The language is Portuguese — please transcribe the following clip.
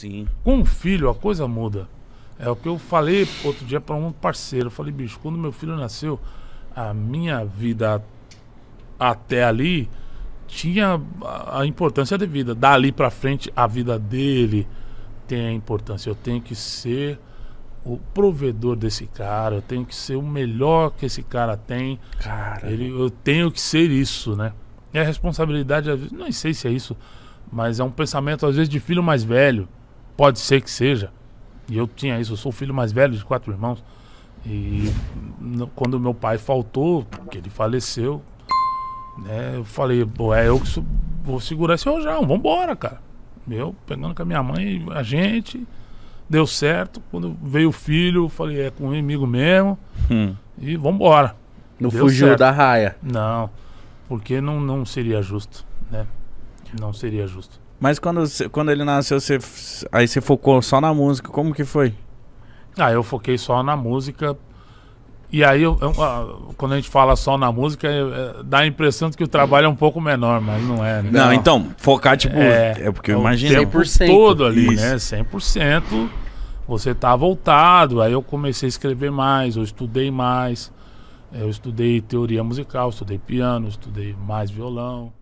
Sim. Com um filho, a coisa muda. É o que eu falei outro dia para um parceiro. Eu falei, bicho, quando meu filho nasceu, a minha vida até ali tinha a importância devida. Dali para frente, a vida dele tem a importância. Eu tenho que ser o provedor desse cara, eu tenho que ser o melhor que esse cara tem. Cara. Ele, eu tenho que ser isso, né? E a responsabilidade, às vezes, não sei se é isso, mas é um pensamento, às vezes, de filho mais velho pode ser que seja. E eu tinha isso, eu sou o filho mais velho de quatro irmãos. E quando meu pai faltou, que ele faleceu, né, eu falei, pô, é eu que sou, vou segurar esse rojão, vambora, cara. Eu pegando com a minha mãe, a gente, deu certo. Quando veio o filho, eu falei, é com inimigo mesmo. Hum. E vambora. Não deu fugiu certo. da raia. Não, porque não, não seria justo, né? Não seria justo. Mas quando, quando ele nasceu, você, aí você focou só na música, como que foi? Ah, eu foquei só na música. E aí, eu, eu, ah, quando a gente fala só na música, eu, é, é, dá a impressão de que o trabalho é um pouco menor, mas não é. Não, né? não, então, focar, tipo, é, é porque eu é imaginei. por todo ali, né? Isso. né? 100%. Você tá voltado. Aí eu comecei a escrever mais, eu estudei mais. Eu estudei teoria musical, estudei piano, estudei mais violão.